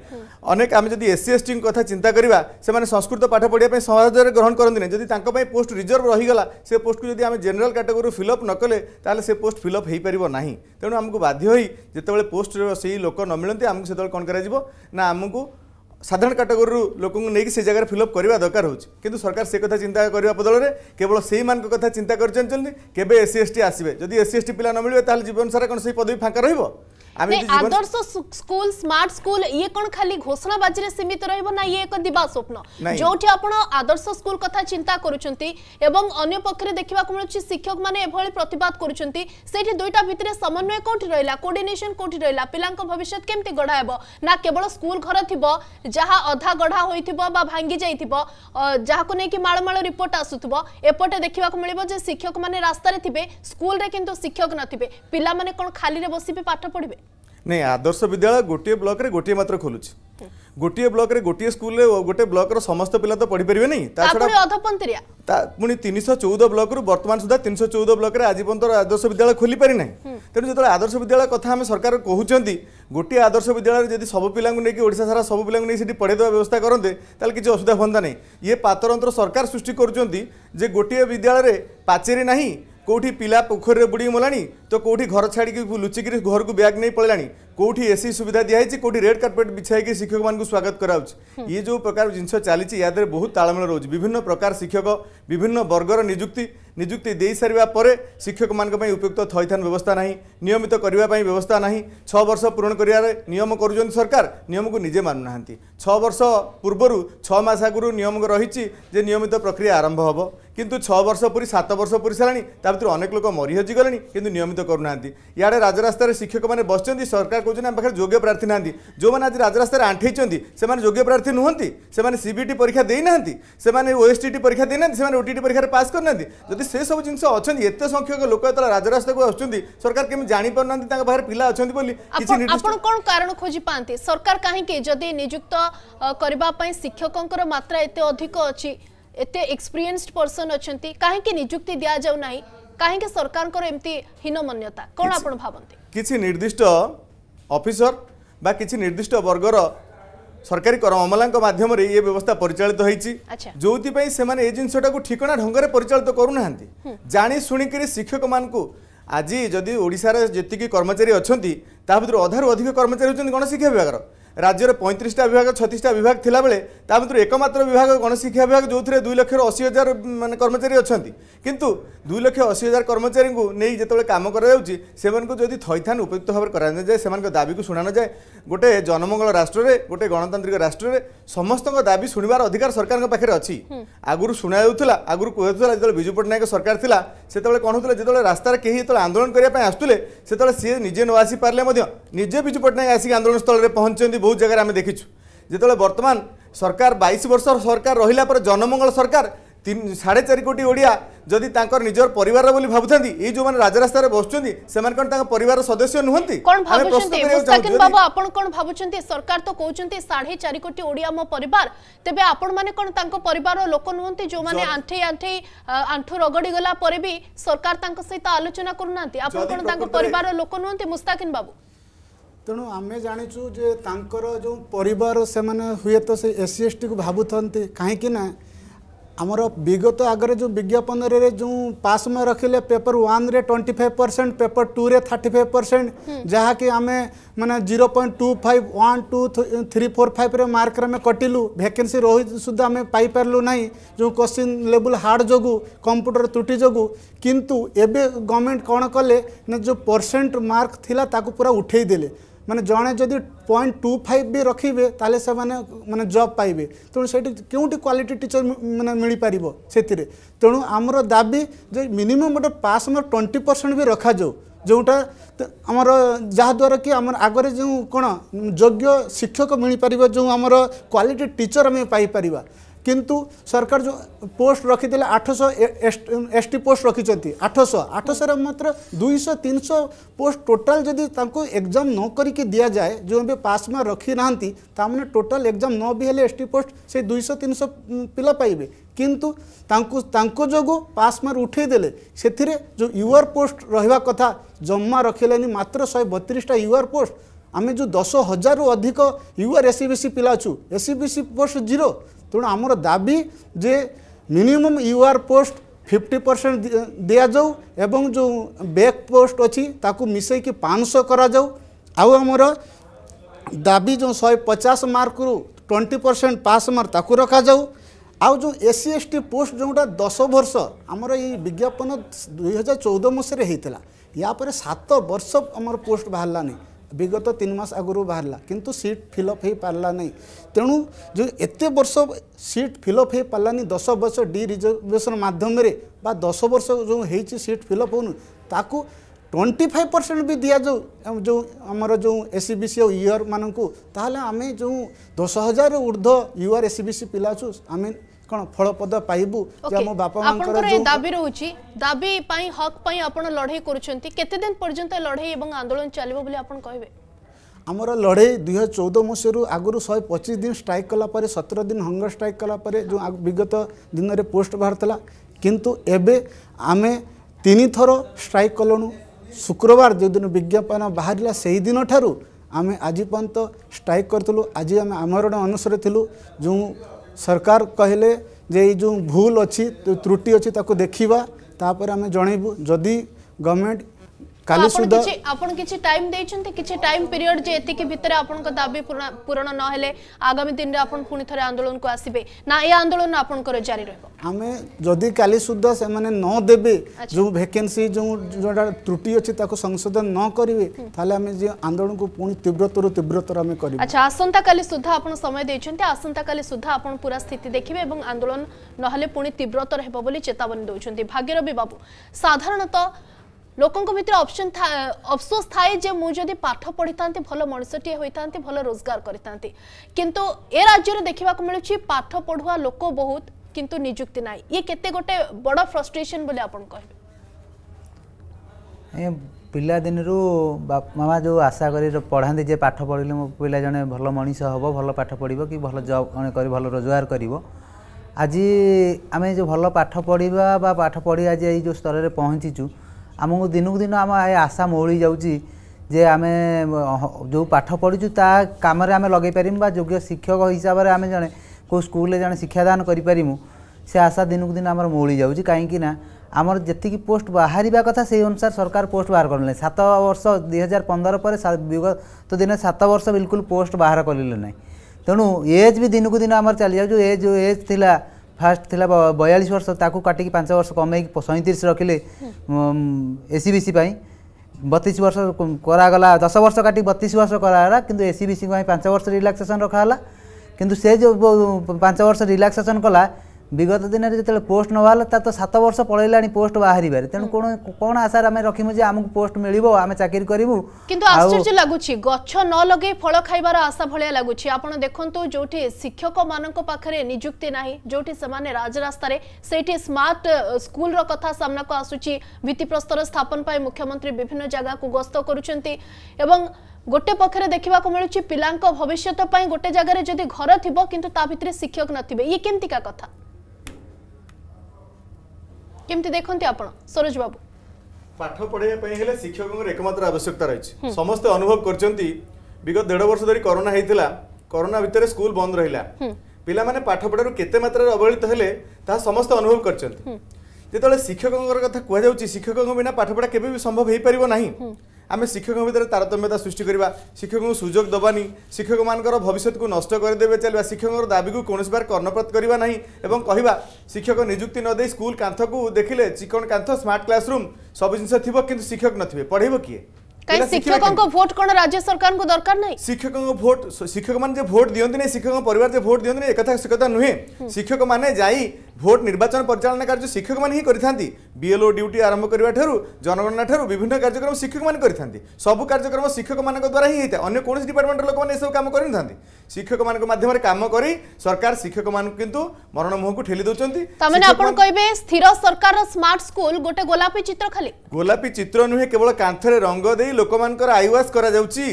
S2: ଅନେକ ଆମେ ଯଦି ଏସ୍ସି ଏସ୍ଟିଙ୍କ କଥା ଚିନ୍ତା କରିବା ସେମାନେ ସଂସ୍କୃତ ପାଠ ପଢ଼ିବା ପାଇଁ ସହଜରେ ଗ୍ରହଣ କରନ୍ତିନି ଯଦି ତାଙ୍କ ପାଇଁ ପୋଷ୍ଟ ରିଜର୍ଭ ରହିଗଲା ସେ ପୋଷ୍ଟକୁ ଯଦି ଆମେ ଜେନେରାଲ କାଟେଗୋରୀରୁ ଫିଲ୍ଅପ୍ ନ କଲେ ତାହେଲେ ସେ ପୋଷ୍ଟ ଫିଲ୍ଅପ୍ ହୋଇପାରିବ ନାହିଁ ତେଣୁ ଆମକୁ ବାଧ୍ୟ ହୋଇ ଯେତେବେଳେ ଯେତେବେଳେ ପୋଷ୍ଟ ସେଇ ଲୋକ ନ ମିଳନ୍ତି ଆମକୁ ସେତେବେଳେ କ'ଣ କରାଯିବ ନା ଆମକୁ ସାଧାରଣ କାଟାଗୋରୀରୁ ଲୋକଙ୍କୁ ନେଇକି ସେ ଜାଗାରେ ଫିଲ୍ଅପ୍ କରିବା ଦରକାର ହେଉଛି କିନ୍ତୁ ସରକାର ସେ କଥା ଚିନ୍ତା କରିବା ବଦଳରେ କେବଳ ସେଇମାନଙ୍କ କଥା ଚିନ୍ତା କରିଛନ୍ତି କେବେ ଏସ୍ ସି ଆସିବେ ଯଦି ଏସ୍ ସି ପିଲା ନ ମିଳିବେ ତାହେଲେ ଜୀବନସାରା କ'ଣ ସେହି ପଦବୀ ଫାଙ୍କା ରହିବ आदर्श
S1: स्कूल स्मार्ट स्कूल ये कौन खाली घोषणाबाजी सीमित रहा ये एक दिवा स्वप्न जो आदर्श स्कूल कथा चिंता करुं पक्षे देखा मिलूँ शिक्षक मैंने प्रतिवाद कर दुईटा भितर समन्वय कौटी रहा कोर्डनेसन कौटी रहा पिला भविष्य केमती गढ़ा हे ना केवल स्कूल घर थी जहाँ अधा गढ़ा हो भांगी जाई जहाँ को लेकिन माड़माड़ रिपोर्ट आसुव एपटे देखा मिले शिक्षक मैंने रास्त थे स्कूल किंतु शिक्षक नथिबे पिला माने कोन खाली रे बसिबे पाठ पढ़िबे
S2: ନାଇଁ ଆଦର୍ଶ ବିଦ୍ୟାଳୟ ଗୋଟିଏ ବ୍ଲକରେ ଗୋଟିଏ ମାତ୍ର ଖୋଲୁଛି ଗୋଟିଏ ବ୍ଲକରେ ଗୋଟିଏ ସ୍କୁଲରେ ଗୋଟେ ବ୍ଲକର ସମସ୍ତ ପିଲା ତ ପଢ଼ିପାରିବେ ନାହିଁ ତା
S1: ଛଡ଼ା
S2: ପୁଣି ତିନିଶହ ଚଉଦ ବ୍ଲକରୁ ବର୍ତ୍ତମାନ ସୁଦ୍ଧା ତିନିଶହ ଚଉଦ ବ୍ଲକରେ ଆଜି ପର୍ଯ୍ୟନ୍ତ ଆଦର୍ଶ ବିଦ୍ୟାଳୟ ଖୋଲିପାରିନାହିଁ ତେଣୁ ଯେତେବେଳେ ଆଦର୍ଶ ବିଦ୍ୟାଳୟ କଥା ଆମେ ସରକାର କହୁଛନ୍ତି ଗୋଟିଏ ଆଦର୍ଶ ବିଦ୍ୟାଳୟରେ ଯଦି ସବୁ ପିଲାଙ୍କୁ ନେଇକି ଓଡ଼ିଶା ସାରା ସବୁ ପିଲାଙ୍କୁ ନେଇ ସେଠି ପଢ଼େଇଦେବା ବ୍ୟବସ୍ଥା କରନ୍ତେ ତାହେଲେ କିଛି ଅସୁବିଧା ହୁଅନ୍ତା ନାହିଁ ଇଏ ପାତରନ୍ତ୍ର ସରକାର ସୃଷ୍ଟି କରୁଛନ୍ତି ଯେ ଗୋଟିଏ ବିଦ୍ୟାଳୟରେ ପାଚେରୀ ନାହିଁ কোটি পিলা পোখরীরে বুড়িকি মলানি তো কোটি ঘর ছাড়িকি লুচিকি ঘরকু ব্যাগ নেই পড়লানি কোটি এসি সুবিধা দিয়া হয়েছে কোটি রেড কার্পেট বিছাইকি শিক্ষক মানুষ স্বাগত করা হচ্ছে ইয়ে যে প্রকার জিনিস চালছে ইয়াদের বহু তাড়মেল রয়েছে বিভিন্ন প্রকার শিক্ষক বিভিন্ন বর্গর নিযুক্তি নিযুক্তি দিয়ে সারা পরে শিক্ষক মান উপযুক্ত থইথান ব্যবস্থা না নিয়মিত করা ব্যবস্থা না ছ বর্ষ পূরণ করার নিয়ম করছেন সরকার নিয়মক নিজে মানু না ছ বর্ষ পূর্বর ছ মাস আগর নিয়ম রয়েছে যে নিয়মিত প্রক্রিয়া আরম্ভ হব କିନ୍ତୁ ଛଅ ବର୍ଷ ପୁରୀ ସାତ ବର୍ଷ ପୁରୀ ସାରିଲାଣି ତା ଭିତରୁ ଅନେକ ଲୋକ ମରିହଜି ଗଲେଣି କିନ୍ତୁ ନିୟମିତ କରୁନାହାନ୍ତି ଇଆଡ଼େ ରାଜରାସ୍ତାରେ ଶିକ୍ଷକମାନେ ବସିଛନ୍ତି ସରକାର କହୁଛନ୍ତି ଆମ ପାଖରେ ଯୋଗ୍ୟ ପ୍ରାର୍ଥୀ ନାହାନ୍ତି ଯେଉଁମାନେ ଆଜି ରାଜରାସ୍ତାରେ ଆଣ୍ଠେଇଛନ୍ତି ସେମାନେ ଯୋଗ୍ୟ ପ୍ରାର୍ଥୀ ନୁହନ୍ତି ସେମାନେ ସିବିଟି ପରୀକ୍ଷା ଦେଇନାହାନ୍ତି ସେମାନେ ଓଏସ୍ଟିଟି ପରୀକ୍ଷା ଦେଇନାହାନ୍ତି ସେମାନେ ଓଟିଟି ପରୀକ୍ଷାରେ ପାସ୍ କରିନାହାନ୍ତି ଯଦି ସେସବୁ ଜିନିଷ ଅଛନ୍ତି ଏତେ ସଂଖ୍ୟକ ଲୋକ ଯେତେବେଳେ ରାଜରାସ୍ତାକୁ ଆସୁଛନ୍ତି ସରକାର କେମିତି ଜାଣିପାରୁନାହାନ୍ତି ତାଙ୍କ ପାଖରେ ପିଲା ଅଛନ୍ତି ବୋଲି କିଛି ଆପଣ
S1: କ'ଣ କାରଣ ଖୋଜି ପାଆନ୍ତି ସରକାର କାହିଁକି ଯଦି ନିଯୁକ୍ତ କରିବା ପାଇଁ ଶିକ୍ଷକଙ୍କର ମାତ୍ରା ଏତେ ଅଧିକ ଅଛି ଏତେ ଏକ୍ସପିରିଏନ୍ସଡ୍ ପର୍ସନ୍ ଅଛନ୍ତି କାହିଁକି ନିଯୁକ୍ତି ଦିଆଯାଉ ନାହିଁ କାହିଁକି ସରକାରଙ୍କର ଏମିତି ହୀନମନ୍ୟତା କ'ଣ ଆପଣ ଭାବନ୍ତି
S2: କିଛି ନିର୍ଦ୍ଦିଷ୍ଟ ଅଫିସର ବା କିଛି ନିର୍ଦ୍ଦିଷ୍ଟ ବର୍ଗର ସରକାରୀ ଅମଲାଙ୍କ ମାଧ୍ୟମରେ ଏ ବ୍ୟବସ୍ଥା ପରିଚାଳିତ ହେଇଛି ଯେଉଁଥିପାଇଁ ସେମାନେ ଏ ଜିନିଷଟାକୁ ଠିକଣା ଢଙ୍ଗରେ ପରିଚାଳିତ କରୁନାହାନ୍ତି ଜାଣି ଶୁଣିକରି ଶିକ୍ଷକମାନଙ୍କୁ ଆଜି ଯଦି ଓଡ଼ିଶାର ଯେତିକି କର୍ମଚାରୀ ଅଛନ୍ତି ତା ଭିତରୁ ଅଧାରୁ ଅଧିକ କର୍ମଚାରୀ ହେଉଛନ୍ତି ଗଣଶିକ୍ଷା ବିଭାଗର রাজ্যের পঁয়ত্রিশটা বিভাগ ছতিশটা বিভাগ থাকবে তা ভিতরে একমাত্র বিভাগ গণশিক্ষা বিভাগ যে দুই লক্ষর অশী হাজার মানে কর্মচারী অনেক কিন্তু দুই লক্ষ অশী হাজার কর্মচারী নিয়ে যেতবে কাম করা যাচ্ছে সে যদি থইথান উপযুক্ত ভাবে করা যায় সে দাবি শুণা নযায় গোটে জনমঙ্গল রাষ্ট্রে গোটে গণতান্ত্রিক রাষ্ট্রে সমস্ত দাবি শুণবার অধিকার সরকার পাখে অছি আগর শুণা যাওয়া আগর কুহলা যেত বিজু পট্টনাক সরকার লা সেতবে কম হোক যেত রাস্তার কে যেত আন্দোলন করা আসুলে সেতবে সি নিজে ন আসি পারে নিজে বিজু পট্টনাক আসি আন্দোলনস্থলের পৌঁছান ବହୁତ ଜାଗାରେ ଆମେ ଦେଖିଛୁ ଯେତେବେଳେ ବର୍ତ୍ତମାନ ସରକାର ବାଇଶ ବର୍ଷ ସରକାର ରହିଲା ପରେ ଜନମଙ୍ଗଳ ସରକାର ସାଢ଼େ ଚାରି କୋଟି ଓଡ଼ିଆ ଯଦି ତାଙ୍କର ନିଜର ପରିବାର ବୋଲି ଭାବୁଥାନ୍ତି ଏଇ ଯୋଉମାନେ ରାଜରାସ୍ତାରେ ବସୁଛନ୍ତି ସେମାନେ କଣ ତାଙ୍କ ପରିବାରର ସଦସ୍ୟ ନୁହନ୍ତି କଣ ଭାବୁଛନ୍ତି ମୁସ୍ତାକିନ ବାବୁ
S1: ଆପଣ କଣ ଭାବୁଛନ୍ତି ସରକାର ତ କହୁଛନ୍ତି ସାଢ଼େ ଚାରି କୋଟି ଓଡ଼ିଆ ମୋ ପରିବାର ତେବେ ଆପଣମାନେ କଣ ତାଙ୍କ ପରିବାରର ଲୋକ ନୁହନ୍ତି ଯୋଉମାନେ ଆଣ୍ଠେଇ ଆଣ୍ଠେଇ ଆଣ୍ଠୁ ରଗଡ଼ି ଗଲା ପରେ ବି ସରକାର ତାଙ୍କ ସହିତ ଆଲୋଚନା କରୁନାହାନ୍ତି ଆପଣ କଣ ତାଙ୍କ ପରିବାରର ଲୋକ ନୁହନ୍ତି ମୁସ୍ତାକିନ ବାବୁ ତେଣୁ ଆମେ
S3: ଜାଣିଛୁ ଯେ ତାଙ୍କର ଯେଉଁ ପରିବାର ସେମାନେ ହୁଏତ ସେ ଏସ୍ ସି ଏସ୍ ଟିକୁ ଭାବୁଥାନ୍ତି କାହିଁକି ନା ଆମର ବିଗତ ଆଗରେ ଯେଉଁ ବିଜ୍ଞାପନରେ ଯେଉଁ ପାସ୍ ମାର୍କ ରଖିଲେ ପେପର ୱାନ୍ରେ ଟ୍ୱେଣ୍ଟି ଫାଇଭ୍ ପରସେଣ୍ଟ ପେପର ଟୁରେ ଥାର୍ଟି ଫାଇଭ୍ ପରସେଣ୍ଟ ଯାହାକି ଆମେ ମାନେ zero point two five one two three four ଫାଇଭ୍ରେ ମାର୍କରେ ଆମେ କଟିଲୁ ଭ୍ୟାକେନ୍ସି ରହି ସୁଦ୍ଧା ଆମେ ପାଇପାରିଲୁ ନାହିଁ ଯେଉଁ କୋଶ୍ଚିନ୍ ଲେବୁଲ୍ ହାର୍ଡ଼ ଯୋଗୁଁ କମ୍ପ୍ୟୁଟର ତ୍ରୁଟି ଯୋଗୁଁ କିନ୍ତୁ ଏବେ ଗଭର୍ଣ୍ଣମେଣ୍ଟ କ'ଣ କଲେ ନା ଯେଉଁ ପରସେଣ୍ଟ ମାର୍କ ଥିଲା ତାକୁ ପୁରା ଉଠେଇ ଦେଲେ ମାନେ ଜଣେ ଯଦି ପଏଣ୍ଟ ଟୁ ଫାଇଭ୍ ବି ରଖିବେ ତାହେଲେ ସେମାନେ ମାନେ ଜବ୍ ପାଇବେ ତେଣୁ ସେଇଠି କେଉଁଠି କ୍ୱାଲିଟି ଟିଚର ମାନେ ମିଳିପାରିବ ସେଥିରେ ତେଣୁ ଆମର ଦାବି ଯେ ମିନିମମ୍ ଗୋଟେ ପାସ୍ ଆମର ଟ୍ୱେଣ୍ଟି ପରସେଣ୍ଟ ବି ରଖାଯାଉ ଯେଉଁଟା ଆମର ଯାହାଦ୍ୱାରା କି ଆମର ଆଗରେ ଯେଉଁ କ'ଣ ଯୋଗ୍ୟ ଶିକ୍ଷକ ମିଳିପାରିବ ଯେଉଁ ଆମର କ୍ୱାଲିଟି ଟିଚର ଆମେ ପାଇପାରିବା କିନ୍ତୁ ସରକାର ଯେଉଁ ପୋଷ୍ଟ ରଖିଥିଲେ ଆଠଶହ ଏସ୍ ଟି ପୋଷ୍ଟ ରଖିଛନ୍ତି ଆଠଶହ ଆଠଶହରେ ମାତ୍ର ଦୁଇଶହ ତିନିଶହ ପୋଷ୍ଟ ଟୋଟାଲ୍ ଯଦି ତାଙ୍କୁ ଏକ୍ଜାମ୍ ନ କରିକି ଦିଆଯାଏ ଯେଉଁ ବି ପାସ୍ ମାର୍କ ରଖିନାହାନ୍ତି ତାମାନେ ଟୋଟାଲ୍ ଏକ୍ଜାମ୍ ନ ବି ହେଲେ ଏସ୍ ଟି ପୋଷ୍ଟ ସେଇ ଦୁଇଶହ ତିନିଶହ ପିଲା ପାଇବେ କିନ୍ତୁ ତାଙ୍କୁ ତାଙ୍କ ଯୋଗୁଁ ପାସ୍ ମାର୍କ ଉଠାଇଦେଲେ ସେଥିରେ ଯେଉଁ ୟୁଆର୍ ପୋଷ୍ଟ ରହିବା କଥା ଜମା ରଖିଲେନି ମାତ୍ର ଶହେ ବତିରିଶଟା ୟୁଆର୍ ପୋଷ୍ଟ ଆମେ ଯେଉଁ ଦଶ ହଜାରରୁ ଅଧିକ UR S C B C ପିଲା ଅଛୁ S C B C post zero ତେଣୁ ଆମର ଦାବି ଯେ minimum U R post fifty percent ଦିଆଯାଉ ଏବଂ ଯେଉଁ ବ୍ୟାକ୍ ପୋଷ୍ଟ ଅଛି ତାକୁ ମିଶାଇକି ପାଞ୍ଚଶହ କରାଯାଉ ଆଉ ଆମର ଦାବି ଯେଉଁ ଶହେ ପଚାଶ ମାର୍କରୁ ଟ୍ୱେଣ୍ଟି ପରସେଣ୍ଟ ପାସ୍ ମାର୍କ ତାକୁ ରଖାଯାଉ ଆଉ ଯେଉଁ S C S T post ଯେଉଁଟା ଦଶ ବର୍ଷ ଆମର ଏଇ ବିଜ୍ଞାପନ ଦୁଇହଜାର ଚଉଦ ମସିହାରେ ହେଇଥିଲା ୟାପରେ ସାତ ବର୍ଷ ଆମର ପୋଷ୍ଟ ବାହାରିଲାନି ବିଗତ ତିନି ମାସ ଆଗରୁ ବାହାରିଲା କିନ୍ତୁ ସିଟ୍ ଫିଲ୍ଅପ୍ ହୋଇପାରିଲା ନାହିଁ ତେଣୁ ଯେଉଁ ଏତେ ବର୍ଷ ସିଟ୍ ଫିଲ୍ଅପ୍ ହୋଇପାରିଲାନି ଦଶ ବର୍ଷ ଡି ରିଜର୍ଭେସନ୍ ମାଧ୍ୟମରେ ବା ଦଶ ବର୍ଷ ଯେଉଁ ହେଇଛି ସିଟ୍ ଫିଲ୍ଅପ୍ ହେଉନି ତାକୁ ଟ୍ୱେଣ୍ଟି ଫାଇଭ୍ ପରସେଣ୍ଟ ବି ଦିଆଯାଉ ଯେଉଁ ଆମର ଯେଉଁ ଏସ୍ ସି ବି ସି ଆଉ ୟୁଆର୍ ମାନଙ୍କୁ ତାହେଲେ ଆମେ ଯେଉଁ ଦଶ ହଜାରରୁ ଉର୍ଦ୍ଧ୍ୱ UR S C B C ପିଲା ଅଛୁ ଆମେ কোন ফলপদ পাইবু যে আমার বাপা মাঙ্কর যে দাবি
S1: রহুচি দাবি পাই হক পাই আপন লড়াই করুচন্তি কেতেদিন পর্যন্ত লড়াই এবং আন্দোলন চালিব বলে আপন কইবে
S3: ଆମର ଲଢ଼େଇ ଦୁଇ ହଜାର ଚଉଦ ମସିହାରୁ ଆଗରୁ ଶହେ ପଚିଶ ଦିନ ଷ୍ଟ୍ରାଇକ୍ କଲା ପରେ ସତର ଦିନ ହଙ୍ଗର ଷ୍ଟ୍ରାଇକ୍ କଲା ପରେ ଯେଉଁ ବିଗତ ଦିନରେ ପୋଷ୍ଟ ବାହାରିଥିଲା କିନ୍ତୁ ଏବେ ଆମେ ତିନିଥର ଷ୍ଟ୍ରାଇକ୍ କଲୁଣୁ ଶୁକ୍ରବାର ଯେଉଁଦିନ ବିଜ୍ଞାପନ ବାହାରିଲା ସେହିଦିନ ଠାରୁ ଆମେ ଆଜି ପର୍ଯ୍ୟନ୍ତ ଷ୍ଟ୍ରାଇକ୍ କରିଥିଲୁ ଆଜି ଆମେ ଆମରଣ ଅନୁସାରେ ଥିଲୁ ଯେଉଁ ସରକାର କହିଲେ जे जो भूल अच्छी त्रुटि अच्छी देखा तापर आम जनबू जदि गवर्नमेंट কালি সুদ্ধা
S1: আপন কিছু টাইম দেইছন্তি কিছু টাইম পিরিয়ড যে এতিকি ভিতরে আপনক দাবি পূরণ ন হলে আগামী দিনে আপন পুনি থরে আন্দোলন কো আসিবে না এই আন্দোলন আপনকৰ জারি ৰহিব আমি
S3: যদি কালি সুদ্ধা সেমানে ন দেবে যে ভ্যাকেন্সি যে যেটা ত্রুটি আছে তাকো সংশোধন ন করিবে তাহলে আমি যে আন্দোলন কো পুনি তীব্রতর তীব্রতর আমি করিব আচ্ছা
S1: আসন্তা কালি সুদ্ধা আপন সময় দেইছন্তি আসন্তা কালি সুদ্ধা আপন পুরা স্থিতি দেখিবে এবং আন্দোলন নহলে পুনি তীব্রতর হেব বলি চেতাবনী দেউছন্তি ভাগ্যরবি বাবু সাধারণত ଲୋକଙ୍କ ଭିତରେ ଅପସନ୍ ଅଫସୋସ ଥାଏ ଯେ ମୁଁ ଯଦି ପାଠ ପଢ଼ିଥାନ୍ତି ଭଲ ମଣିଷଟିଏ ହୋଇଥାନ୍ତି ଭଲ ରୋଜଗାର କରିଥାନ୍ତି କିନ୍ତୁ ଏ ରାଜ୍ୟରେ ଦେଖିବାକୁ ମିଳୁଛି ପାଠ ପଢ଼ୁଆ ଲୋକ ବହୁତ କିନ୍ତୁ ନିଯୁକ୍ତି ନାହିଁ ଇଏ କେତେ ଗୋଟେ ବଡ଼ ଫ୍ରଷ୍ଟ୍ରେସନ୍ ବୋଲି ଆପଣ କହିବେ
S4: ଏ ପିଲାଦିନରୁ ମାମା ଯେଉଁ ଆଶା କରି ପଢ଼ାନ୍ତି ଯେ ପାଠ ପଢ଼ିଲେ ମୋ ପିଲା ଜଣେ ଭଲ ମଣିଷ ହେବ ଭଲ ପାଠ ପଢ଼ିବ କି ଭଲ ଜବ୍ କରି ଭଲ ରୋଜଗାର କରିବ ଆଜି ଆମେ ଯେଉଁ ଭଲ ପାଠ ପଢ଼ିବା ବା ପାଠ ପଢ଼ି ଆଜି ଏଇ ଯେଉଁ ସ୍ତରରେ ପହଞ୍ଚିଛୁ आम को दिन कु दिन आम आशा मौली जाऊँगी आम जो पाठ पढ़ु ता कम लगे पार योग्य शिक्षक हिसाब से आम जे कोई स्कूल जे शिक्षादान करूँ से आशा दिन कु दिन आम मौली जाऊँगी कहीं आम जी पोस्ट बाहर कथा से अनुसार सरकार पोस्ट बाहर करें सत वर्ष दुहजार हजार पंदर पर तो दिन सत वर्ष बिल्कुल पोस्ट बाहर करें ना तेणु एज भी दिन कु दिन आम चली जाऊ एज थिला फास्ट था बयालिस वर्ष त काटिक पाँच वर्ष कमै सैँतिस रकले एसिसिप बत्तिस वर्ष गरागला दस वर्ष काटि बत्तिस वर्ष गराला कि एसिय पाँच वर्ष रिलाक्सेसन रखाहला कि से जो पाँच वर्ष रिक्सेसन कला ବିଗତ ଦିନରେ ଯେତେବେଳେ ପୋଷ୍ଟ ନ ବାହାରିଲା ତା ତ ସାତ ବର୍ଷ ପଳେଇଲାଣି ପୋଷ୍ଟ ବାହାରିବାରେ ତେଣୁ କ'ଣ କ'ଣ ଆଶାରେ ଆମେ ରଖିମୁ ଯେ ଆମକୁ ପୋଷ୍ଟ ମିଳିବ ଆମେ ଚାକିରି କରିବୁ
S1: କିନ୍ତୁ ଆଶ୍ଚର୍ଯ୍ୟ ଲାଗୁଛି ଗଛ ନ ଲଗେଇ ଫଳ ଖାଇବାର ଆଶା ଭଳିଆ ଲାଗୁଛି ଆପଣ ଦେଖନ୍ତୁ ଯୋଉଠି ଶିକ୍ଷକମାନଙ୍କ ପାଖରେ ନିଯୁକ୍ତି ନାହିଁ ଯୋଉଠି ସେମାନେ ରାଜରାସ୍ତାରେ ସେଇଠି ସ୍ମାର୍ଟ ସ୍କୁଲର କଥା ସାମ୍ନାକୁ ଆସୁଛି ଭିତ୍ତିପ୍ରସ୍ତର ସ୍ଥାପନ ପାଇଁ ମୁଖ୍ୟମନ୍ତ୍ରୀ ବିଭିନ୍ନ ଜାଗାକୁ ଗସ୍ତ କରୁଛନ୍ତି ଏବଂ ଗୋଟେ ପକ୍ଷରେ ଦେଖିବାକୁ ମିଳୁଛି ପିଲାଙ୍କ ଭବିଷ୍ୟତ ପାଇଁ ଗୋଟେ ଜାଗାରେ ଯଦି ଘର ଥିବ କିନ୍ତୁ ତା ଭିତରେ ଶିକ୍ଷକ ନଥିବେ ଇଏ କେମିତିକା କଥା କେମିତି ଦେଖନ୍ତି ଆପଣ ସରୋଜ ବାବୁ
S2: ପାଠ ପଢାଇବା ପାଇଁ ହେଲେ ଶିକ୍ଷକଙ୍କର ଏକମାତ୍ର ଆବଶ୍ୟକତା ରହିଛି ସମସ୍ତେ ଅନୁଭବ କରିଛନ୍ତି ବିଗତ ଦେଢ ବର୍ଷ ଧରି କରୋନା ହେଇଥିଲା କରୋନା ଭିତରେ ସ୍କୁଲ ବନ୍ଦ ରହିଲା ପିଲାମାନେ ପାଠପଢ଼ାରୁ କେତେ ମାତ୍ରାରେ ଅବହେଳିତ ହେଲେ ତାହା ସମସ୍ତେ ଅନୁଭବ କରିଛନ୍ତି ଯେତେବେଳେ ଶିକ୍ଷକଙ୍କର କଥା କୁହାଯାଉଛି ଶିକ୍ଷକଙ୍କ ବିନା ପାଠପଢ଼ା କେବେ ବି ସମ୍ଭବ ହେଇପାରିବ ନାହିଁ ଆମେ ଶିକ୍ଷକ ଭିତରେ ତାରତମ୍ୟତା ସୃଷ୍ଟି କରିବା ଶିକ୍ଷକଙ୍କୁ ସୁଯୋଗ ଦେବାନି ଶିକ୍ଷକମାନଙ୍କର ଭବିଷ୍ୟତକୁ ନଷ୍ଟ କରିଦେବେ ଚାଲିବା ଶିକ୍ଷକଙ୍କର ଦାବିକୁ କୌଣସି ବାର କର୍ଣ୍ଣପାତ କରିବା ନାହିଁ ଏବଂ କହିବା ଶିକ୍ଷକ ନିଯୁକ୍ତି ନ ଦେଇ ସ୍କୁଲ କାନ୍ଥକୁ ଦେଖିଲେ ଚିକଣ କାନ୍ଥ ସ୍ମାର୍ଟ କ୍ଲାସରୁମ୍ ସବୁ ଜିନିଷ ଥିବ କିନ୍ତୁ ଶିକ୍ଷକ ନଥିବେ ପଢ଼େଇବ କିଏ শিক্ষকঙ্ক
S1: ভোট কোন রাজ্য সরকারଙ୍କୁ দরকার নাই
S2: শিক্ষকঙ্ক ভোট শিক্ষক মানে যে ভোট দিয়ନ୍ତି নে শিক্ষক পরিবার যে ভোট দিয়ନ୍ତି নে একথা সে কথা নুহে শিক্ষক মানে যাই ଭୋଟ୍ ନିର୍ବାଚନ ପରିଚାଳନା କାର୍ଯ୍ୟ ଶିକ୍ଷକମାନେ ହିଁ କରିଥାନ୍ତି ବିଏଲ୍ଓ ଡ୍ୟୁଟି ଆରମ୍ଭ କରିବା ଠାରୁ ଜନଗଣନା ଠାରୁ ବିଭିନ୍ନ କାର୍ଯ୍ୟକ୍ରମ ଶିକ୍ଷକମାନେ କରିଥାନ୍ତି ସବୁ କାର୍ଯ୍ୟକ୍ରମ ଶିକ୍ଷକମାନଙ୍କ ଦ୍ୱାରା ହିଁ ହୋଇଥାଏ ଅନ୍ୟ କୌଣସି ଡିପାର୍ଟମେଣ୍ଟର ଲୋକମାନେ ଏସବୁ କାମ କରିନଥାନ୍ତି ଶିକ୍ଷକମାନଙ୍କ ମାଧ୍ୟମରେ କାମ କରି ସରକାର ଶିକ୍ଷକମାନଙ୍କୁ କିନ୍ତୁ ମରଣ ମୁହଁକୁ ଠେଲି ଦେଉଛନ୍ତି
S1: ସ୍ଥିର ସରକାରର ସ୍ମାର୍ଟ ସ୍କୁଲ ଗୋଟେ ଗୋଲାପୀ ଚିତ୍ର ଖାଲି
S2: ଗୋଲାପୀ ଚିତ୍ର ନୁହେଁ କେବଳ କାନ୍ଥରେ ରଙ୍ଗ ଦେଇ ଲୋକମାନଙ୍କର ଆଇୱାସ କରାଯାଉଛି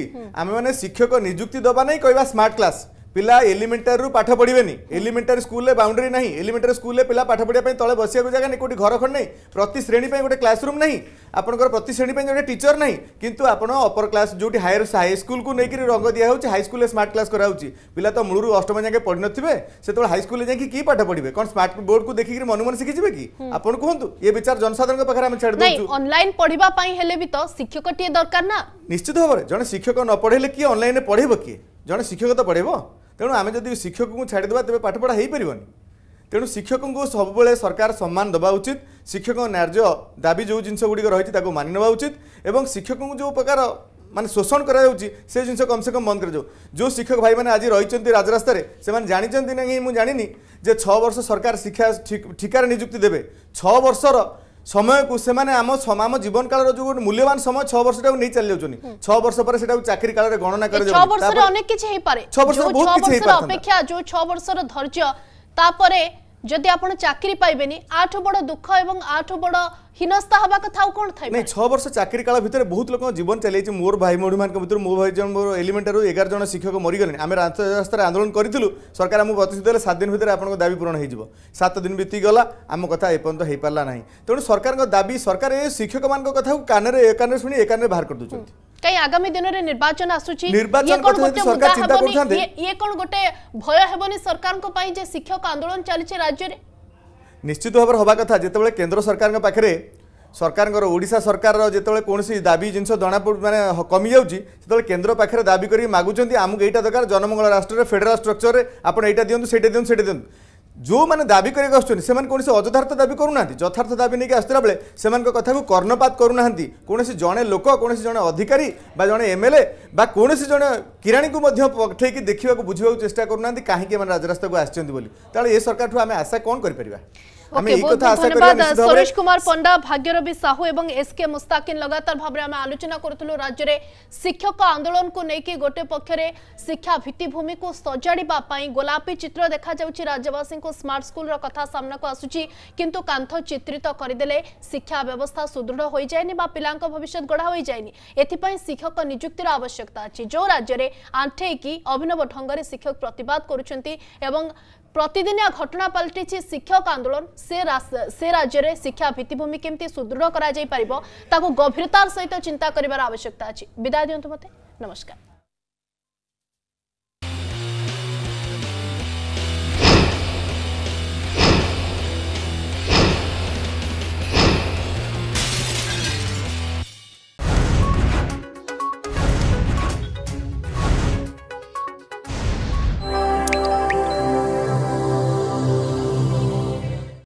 S2: ଆମେମାନେ ଶିକ୍ଷକ ନିଯୁକ୍ତି ଦେବା ନାହିଁ କହିବା ସ୍ମାର୍ଟ କ୍ଲାସ୍ ପିଲା ଏଲିମେଣ୍ଟାରୀରୁ ପାଠ ପଢ଼ିବେନି ଏଲିମେଣ୍ଟାରୀ ସ୍କୁଲରେ ବାଉଣ୍ଡରୀ ନାହିଁ ଏଲିମେଣ୍ଟାରୀ ସ୍କୁଲରେ ପିଲା ପାଠ ପଢ଼ିବା ପାଇଁ ତଳେ ବସିବାକୁ ଜାଗା ନାହିଁ କେଉଁଠି ଘର ଖଣ୍ଡ ନାହିଁ ପ୍ରତି ଶ୍ରେଣୀ ପାଇଁ ଗୋଟେ କ୍ଲାସରୁମ୍ ନାହିଁ ଆପଣଙ୍କର ପ୍ରତି ଶ୍ରେଣୀ ପାଇଁ ଗୋଟେ ଟିଚର ନାହିଁ କିନ୍ତୁ ଆପଣ ଅପର କ୍ଲାସ୍ ଯେଉଁଠି ହାୟର ହାଇସ୍କୁଲକୁ ନେଇକରି ରଙ୍ଗ ଦିଆହେଉଛି ହାଇସ୍କୁଲରେ ସ୍ମାର୍ଟ କ୍ଲାସ୍ କରାହେଉଛି ପିଲା ତ ମୂଳରୁ ଅଷ୍ଟମ ଯାଏଁ ପଢ଼ିନଥିବେ ସେତେବେଳେ ହାଇସ୍କୁଲରେ ଯାଇକି କି ପାଠ ପଢ଼ିବେ କ'ଣ ସ୍ମାର୍ଟ ବୋର୍ଡକୁ ଦେଖିକି ମନେ ମନେ ଶିଖିଯିବେ କି ଆପଣ କୁହନ୍ତୁ ଏ ବିଚାର ଜନସାଧାରଣଙ୍କ ପାଖରେ ଆମେ ଛାଡ଼ି ଦେଉଛୁ
S1: ଅନଲାଇନ୍ ପଢ଼ିବା ପାଇଁ ହେଲେ ବି ତ ଶିକ୍ଷକଟିଏ ଦରକାର ନା
S2: ନିଶ୍ଚିତ ଭାବରେ ଜଣେ ଶିକ୍ଷକ ନ ପଢ଼େଇଲେ କିଏ ଅନଲାଇନ୍ରେ ପଢ଼େଇବ କିଏ ଜଣେ ଶିକ୍ଷକ ତ ପଢ଼େଇବ ତେଣୁ ଆମେ ଯଦି ଶିକ୍ଷକଙ୍କୁ ଛାଡ଼ିଦେବା ତେବେ ପାଠପଢ଼ା ହେଇପାରିବନି ତେଣୁ ଶିକ୍ଷକଙ୍କୁ ସବୁବେଳେ ସରକାର ସମ୍ମାନ ଦେବା ଉଚିତ ଶିକ୍ଷକଙ୍କ ନ୍ୟାର୍ଯ୍ୟ ଦାବି ଯେଉଁ ଜିନିଷ ଗୁଡ଼ିକ ରହିଛି ତାକୁ ମାନି ନେବା ଉଚିତ ଏବଂ ଶିକ୍ଷକଙ୍କୁ ଯେଉଁ ପ୍ରକାର ମାନେ ଶୋଷଣ କରାଯାଉଛି ସେ ଜିନିଷ ସେ କମ୍ ବନ୍ଦ କରାଯାଉ ଯେଉଁ ଶିକ୍ଷକ ଭାଇମାନେ ଆଜି ରହିଛନ୍ତି ରାଜରାସ୍ତାରେ ସେମାନେ ଜାଣିଛନ୍ତି ନାହିଁ ମୁଁ ଜାଣିନି ଯେ ଛଅ ବର୍ଷ ସରକାର ଶିକ୍ଷା ଠିକାରେ ନିଯୁକ୍ତି ଦେବେ ଛଅ ବର୍ଷର সময়কু সেমানে আম আম জীবন কালর যে গোটে মূল্যবান সময় ছ বর্ষটাকে নিয়ে চালিয়ে যাচ্ছেন ছ বর্ষ পরে সেটা চাকরি কালরে গণনা করা যাবে ছ বর্ষরে অনেক
S1: কিছু হয়ে পারে ছ বর্ষ অপেক্ষা যে ছ বর্ষর ধৈর্য তাপরে যদি আপন চাকরি পাইবেনি আঠ বড় দুঃখ এবং আঠ বড় হীনস্থা হওয়া কথা আর কোন থাই নাই
S2: 6 বর্ষ চাকরি কাল ভিতরে বহুত লোক জীবন চালিয়েছি মোর ভাই মোড়ি মানক ভিতরে মো ভাই জন মোর এলিমেন্টারি 11 জন শিক্ষক মরি গলেন আমি রাষ্ট্র রাস্তায় আন্দোলন করিছিলু সরকার আমু প্রতিশ্রুতি দেলে 7 দিন ভিতরে আপনার দাবি পূরণ হয়ে যাব 7 দিন বিতি গলা আম কথা এপর্যন্ত হয়ে পারলা নাই তেমন সরকারଙ୍କ দাবি সরকার এ শিক্ষক মানক কথা কানে কানে শুনি এ কানে বাহার করে দেউছন্তি
S1: कहीं आगामी दिन में निर्वाचन आसूची निर्वाचन सरकार चिंता करथाते ये कोन गोटे भय हेबनी सरकार को पाई जे शिक्षक आंदोलन चलि राज्य रे
S2: निश्चित भाव हवा कथा जिते केन्द्र सरकार पाखे सरकारଙ୍କର ଓଡ଼ିଶା ସରକାରର ଯେତେବେଳେ କୌଣସି ଦାବି ଜିନିଷ ଜଣା ମାନେ କମିଯାଉଛି ସେତେବେଳେ କେନ୍ଦ୍ର ପାଖରେ ଦାବି କରିକି ମାଗୁଛନ୍ତି ଆମକୁ ଏଇଟା ଦରକାର ଜନମଙ୍ଗଳ ରାଷ୍ଟ୍ରରେ ଫେଡେରାଲ ଷ୍ଟ୍ରକ୍ଚରରେ ଆପଣ ଏଇଟା ଦିଅନ୍ତୁ ସେଇଟା ଦିଅନ୍ତୁ ସେଇଟା ଦିଅନ୍ତୁ ଯେଉଁମାନେ ଦାବି କରିକି ଆସୁଛନ୍ତି ସେମାନେ କୌଣସି ଅଯଥାର୍ଥ ଦାବି କରୁନାହାନ୍ତି ଯଥାର୍ଥ ଦାବି ନେଇକି ଆସିଲା ବେଳେ ସେମାନଙ୍କ କଥାକୁ କର୍ଣ୍ଣପାତ କରୁନାହାନ୍ତି କୌଣସି ଜଣେ ଲୋକ କୌଣସି ଜଣେ ଅଧିକାରୀ ବା ଜଣେ ଏମ୍ଏଲ୍ଏ ବା କୌଣସି ଜଣେ କିରାଣୀକୁ ମଧ୍ୟ ପଠେଇକି ଦେଖିବାକୁ ବୁଝିବାକୁ ଚେଷ୍ଟା କରୁନାହାନ୍ତି କାହିଁକି ଏମାନେ ରାଜରାସ୍ତାକୁ ଆସିଛନ୍ତି ବୋଲି ତାହେଲେ ଏ ସରକାରଠୁ ଆମେ ଆଶା କ'ଣ କରିପାରିବା আমি এক কথা আশা করি সদা সরেশ
S1: কুমার পান্ডা ভাগ্যরবি সাহু এবং এস কে মুসতাকিন ক্রমাগত ভাবরে আমি আলোচনা করতুলো রাজ্যরে শিক্ষক আন্দোলন কো নেকি গটে পক্ষেরে শিক্ষা ভীতি ভূমি কো সাজাদিবা পাই গোলাপী চিত্র দেখা যাওচি রাজ্যবাসিন কো স্মার্ট স্কুলৰ কথা সামনকো আসুচি কিন্তু কান্ত চিত্রিত করি দেলে শিক্ষা ব্যৱস্থা সুদৃঢ় হৈ যায়নি বা পিলাঙ্ক ভবিষ্যৎ গঢ়া হৈ যায়নি এতি পই শিক্ষক নিযুক্তিৰ আবশ্যকতা আছে যো রাজ্যরে আঠে কি अभिनব ঠংগৰে শিক্ষক প্রতিবাদ করুচন্তি এবং প্রতদিনিয়া ঘটনা পাল্টিছি শিক্ষক আন্দোলন সে রাজ্যের শিক্ষা ভিত্তিভূমি কমিটি সুদৃঢ় করা যাই পারিব তাকে গভীরতার সহিত চিন্তা করিবার আবশ্যকতা আছে বিদায় দিও মতো নমস্কার